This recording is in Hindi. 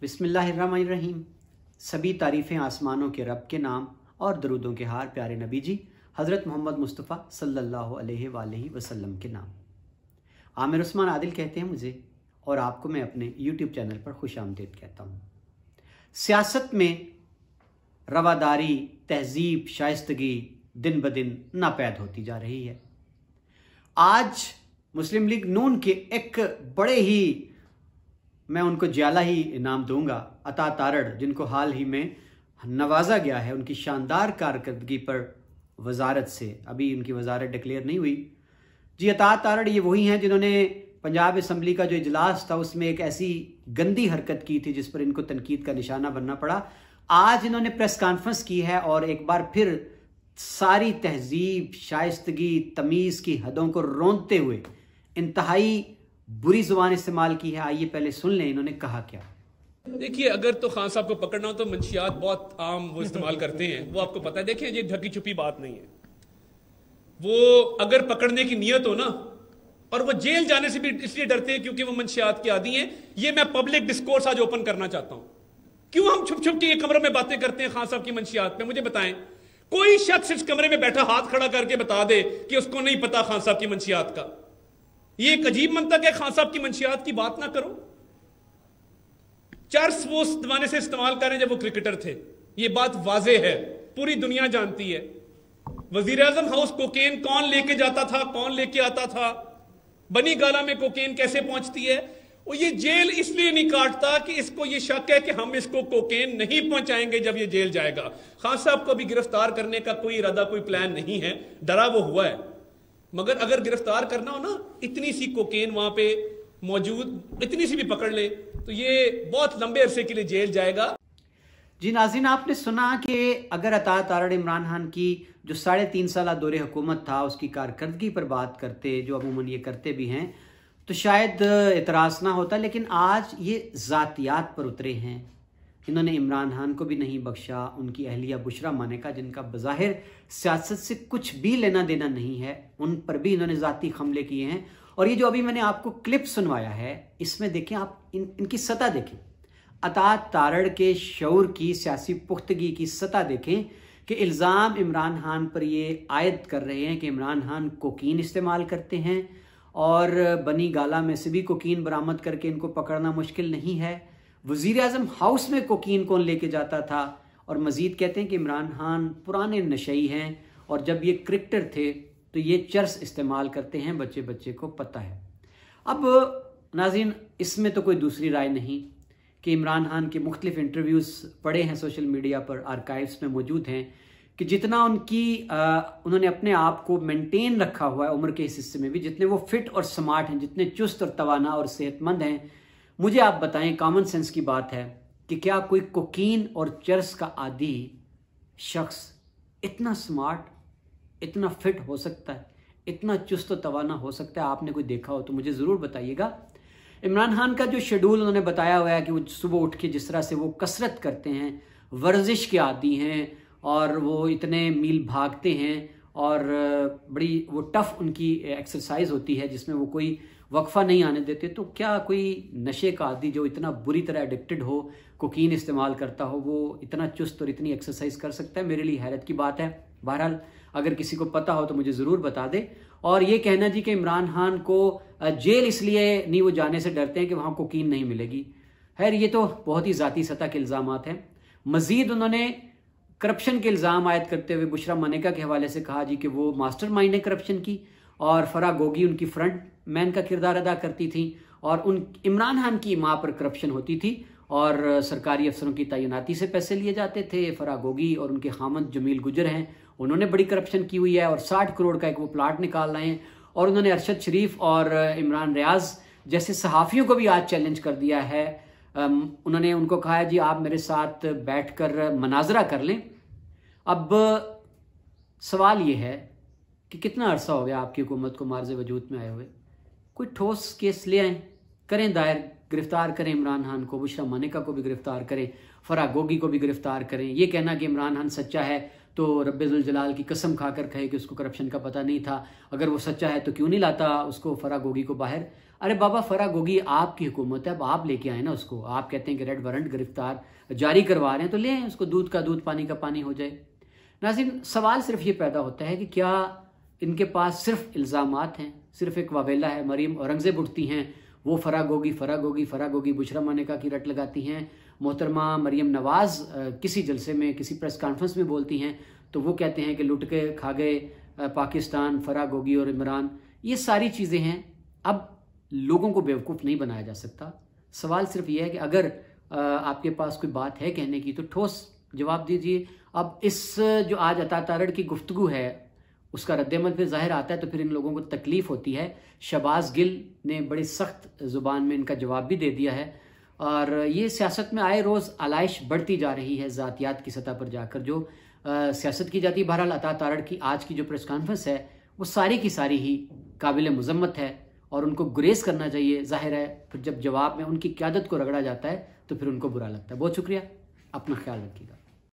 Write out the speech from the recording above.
बिसमीम सभी तारीफ़ें आसमानों के रब के नाम और दरुदों के हार प्यारे नबी जी हज़रत मोहम्मद मुस्तफ़ा सल्लल्लाहु अलैहि वसल्लम के नाम आमिर उस्मान आदिल कहते हैं मुझे और आपको मैं अपने यूट्यूब चैनल पर खुश आमदेद कहता हूँ सियासत में रवादारी तहजीब शाइस्तगी दिन ब दिन नापैद होती जा रही है आज मुस्लिम लीग नून के एक बड़े ही मैं उनको ज्याला ही नाम दूंगा अता तारड़ जिनको हाल ही में नवाजा गया है उनकी शानदार कारकर्दगी पर वजारत से अभी उनकी वजारत डिक्लेयर नहीं हुई जी अता तारड़ ये वही हैं जिन्होंने पंजाब असम्बली का जो इजलास था उसमें एक ऐसी गंदी हरकत की थी जिस पर इनको तनकीद का निशाना बनना पड़ा आज इन्होंने प्रेस कॉन्फ्रेंस की है और एक बार फिर सारी तहजीब शाइस्तगी तमीज़ की हदों को रोनते हुए इंतहाई बुरी जुबान इस्तेमाल की है आइए पहले सुन लें इन्होंने कहा क्या देखिए अगर तो खान साहब को पकड़ना हो तो मंशियात बहुत आम वो इस्तेमाल करते हैं वो आपको पता है देखिए ये ढकी छुपी बात नहीं है वो अगर पकड़ने की नीयत हो ना और वो जेल जाने से भी इसलिए डरते हैं क्योंकि वो मंशियात के आदि हैं ये मैं पब्लिक डिस्कोर्स आज ओपन करना चाहता हूं क्यों हम छुप छुप के ये कमरे में बातें करते हैं खान साहब की मंशियात पे मुझे बताएं कोई शख्स इस कमरे में बैठा हाथ खड़ा करके बता दे कि उसको नहीं पता खान साहब की मंशियात का ये एक अजीब मंतक है खान साहब की मंशियात की बात ना करो चर्स वो उस जमाने से इस्तेमाल करें जब वो क्रिकेटर थे ये बात वाजे है पूरी दुनिया जानती है वजीर अजम हाउस कोकेन कौन लेके जाता था कौन लेके आता था बनी गाला में कोकेन कैसे पहुंचती है और ये जेल इसलिए नहीं काटता कि इसको ये शक है कि हम इसको कोकेन नहीं पहुंचाएंगे जब ये जेल जाएगा खान साहब को भी गिरफ्तार करने का कोई इरादा कोई प्लान नहीं है डरा वो हुआ है मगर अगर गिरफ्तार करना हो ना इतनी सी कोकेन वहां पे मौजूद इतनी सी भी पकड़ ले तो ये बहुत लंबे अरसे के लिए जेल जाएगा जी नाजीन आपने सुना कि अगर अता तारण इमरान खान की जो साढ़े तीन साल दौरे हुकूमत था उसकी कारकर्दगी पर बात करते जो अमूमन ये करते भी हैं तो शायद इतराज़ ना होता लेकिन आज ये ज़ातियात पर उतरे हैं इन्होंने इमरान खान को भी नहीं बख्शा उनकी अहलिया बुशरा का जिनका बज़ाहिर सियासत से कुछ भी लेना देना नहीं है उन पर भी इन्होंने ज़ाती हमले किए हैं और ये जो अभी मैंने आपको क्लिप सुनवाया है इसमें देखें आप इन इनकी सतह देखें अता तारड़ के शौर की सियासी पुख्तगी की सतह देखें कि इल्ज़ाम इमरान खान पर ये आयद कर रहे हैं कि इमरान खान कोकीन इस्तेमाल करते हैं और बनी गाला में से भी कोकीन बरामद करके इनको पकड़ना मुश्किल नहीं है वजीर अजम हाउस में कोकीन कौन लेके जाता था और मज़ीद कहते हैं कि इमरान खान पुराने नशई हैं और जब ये क्रिकेटर थे तो ये चर्स इस्तेमाल करते हैं बच्चे बच्चे को पता है अब नाजिन इसमें तो कोई दूसरी राय नहीं कि इमरान खान के मुख्तलिफ इंटरव्यूज़ पड़े हैं सोशल मीडिया पर आर्काइव्स में मौजूद हैं कि जितना उनकी आ, उन्होंने अपने आप को मेंटेन रखा हुआ है उम्र के इस हिस्से में भी जितने वो फिट और स्मार्ट हैं जितने चुस्त और तवाना और सेहतमंद हैं मुझे आप बताएं कॉमन सेंस की बात है कि क्या कोई कोकीन और चर्स का आदि शख्स इतना स्मार्ट इतना फिट हो सकता है इतना चुस्त तवाना हो सकता है आपने कोई देखा हो तो मुझे ज़रूर बताइएगा इमरान खान का जो शेड्यूल उन्होंने बताया हुआ है कि वो सुबह उठ के जिस तरह से वो कसरत करते हैं वर्जिश के आदि हैं और वो इतने मील भागते हैं और बड़ी वो टफ़ उनकी एक्सरसाइज होती है जिसमें वो कोई वक्फा नहीं आने देते तो क्या कोई नशे का आदि जो इतना बुरी तरह एडिक्टेड हो कोकीन इस्तेमाल करता हो वो इतना चुस्त और इतनी एक्सरसाइज कर सकता है मेरे लिए हैरत की बात है बहरहाल अगर किसी को पता हो तो मुझे ज़रूर बता दे और ये कहना जी कि इमरान खान को जेल इसलिए नहीं वो जाने से डरते हैं कि वहाँ कोकीन नहीं मिलेगी खैर ये तो बहुत ही ज़ाती सतह के इल्ज़ाम हैं मज़ीद उन्होंने करप्शन के इल्ज़ाम आयद करते हुए बुशरा मनेका के हवाले से कहा जी कि वो मास्टर माइंड है करप्शन की और फरा गोगी उनकी फ्रंट मैन का किरदार अदा करती थी और उन इमरान खान की माँ पर करप्शन होती थी और सरकारी अफसरों की तैनाती से पैसे लिए जाते थे फरा गोगी और उनके खामद जमील गुजर हैं उन्होंने बड़ी करप्शन की हुई है और साठ करोड़ का एक वो प्लाट निकाल रहे हैं और उन्होंने अरशद शरीफ और इमरान रियाज जैसे सहाफ़ियों को भी आज चैलेंज कर दिया है उन्होंने उनको कहा है जी आप मेरे साथ बैठ कर मनाजरा कर लें अब सवाल ये है कि कितना अरसा हो गया आपकी हुकूमत को मार्ज वजूद में आए हुए कोई ठोस केस ले आए करें दायर गिरफ्तार करें इमरान खान को बुशरा मानिका को भी गिरफ्तार करें फरा गोगी को भी गिरफ्तार करें यह कहना कि इमरान खान सच्चा है तो रबाल की कसम खाकर कहे कि उसको करप्शन का पता नहीं था अगर वो सच्चा है तो क्यों नहीं लाता उसको फरा गोगी को बाहर अरे बाबा फरा गोगी आपकी हुकूमत है अब आप लेके आए ना उसको आप कहते हैं कि रेड वारंट गिरफ्तार जारी करवा रहे हैं तो ले आए उसको दूध का दूध पानी का पानी हो जाए नाजिन सवाल सिर्फ ये पैदा होता है कि क्या इनके पास सिर्फ इल्ज़ाम हैं सिर्फ एक वावेला है मरीम औरंगज़ेब उठती हैं वो फराग होगी फराग होगी फराग होगी बुशरा मानिका की रट लगाती हैं मोहतरमा मरीम नवाज़ किसी जलसे में किसी प्रेस कॉन्फ्रेंस में बोलती हैं तो वो कहते हैं कि लुट के खा गए पाकिस्तान फराग होगी और इमरान ये सारी चीज़ें हैं अब लोगों को बेवकूफ़ नहीं बनाया जा सकता सवाल सिर्फ ये है कि अगर आपके पास कोई बात है कहने की तो ठोस जवाब दीजिए अब इस जो आज अता तारड़ की गुफ्तु है उसका रद्दमल फिर ज़ाहिर आता है तो फिर इन लोगों को तकलीफ़ होती है शबाज गिल ने बड़ी सख्त ज़ुबान में इनका जवाब भी दे दिया है और ये सियासत में आए रोज़ आलाइश बढ़ती जा रही है ज़ातियात की सतह पर जाकर जो सियासत की जाती है बहरहाल अता तारड़ की आज की जो प्रेस कॉन्फ्रेंस है वो सारी की सारी ही काबिल मजम्मत है और उनको गुरेज करना चाहिए जाहिर है फिर जब जवाब में उनकी क्यादत को रगड़ा जाता है तो फिर उनको बुरा लगता है बहुत शुक्रिया अपना ख्याल रखिएगा